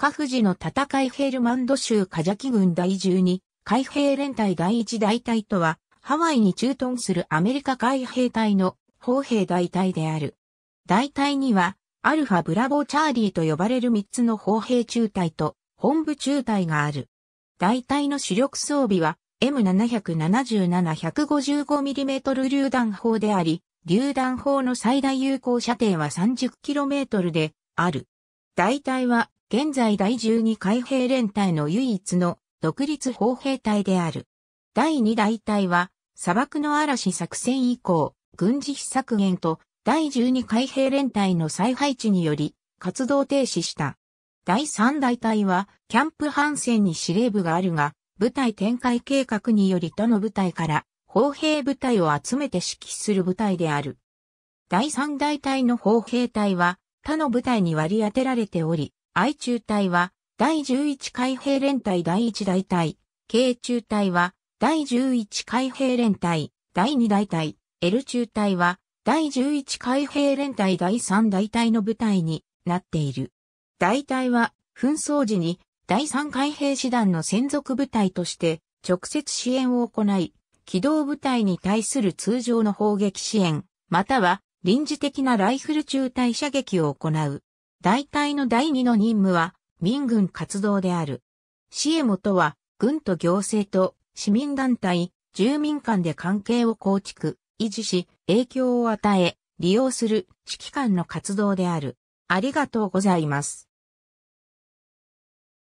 カフジの戦いヘルマンド州カジャキ軍第12海兵連隊第1大隊とは、ハワイに駐屯するアメリカ海兵隊の砲兵大隊である。大隊には、アルファブラボーチャーリーと呼ばれる3つの砲兵中隊と本部中隊がある。大隊の主力装備は M777-155mm 榴弾砲であり、榴弾砲の最大有効射程は 30km である。大隊は現在第12海兵連隊の唯一の独立砲兵隊である。第2大隊は、砂漠の嵐作戦以降、軍事費削減と第12海兵連隊の再配置により、活動停止した。第3大隊は、キャンプハンセンに司令部があるが、部隊展開計画により他の部隊から、砲兵部隊を集めて指揮する部隊である。第3大隊の砲兵隊は、他の部隊に割り当てられており、I 中隊は、第11海兵連隊第1大隊、K 中隊は、第11海兵連隊、第2大隊、L 中隊は、第11海兵連隊第3大隊の部隊になっている。大隊は、紛争時に、第3海兵師団の専属部隊として、直接支援を行い、機動部隊に対する通常の砲撃支援、または、臨時的なライフル中隊射撃を行う。大隊の第二の任務は民軍活動である。シエモとは、軍と行政と市民団体、住民間で関係を構築、維持し、影響を与え、利用する指揮官の活動である。ありがとうございます。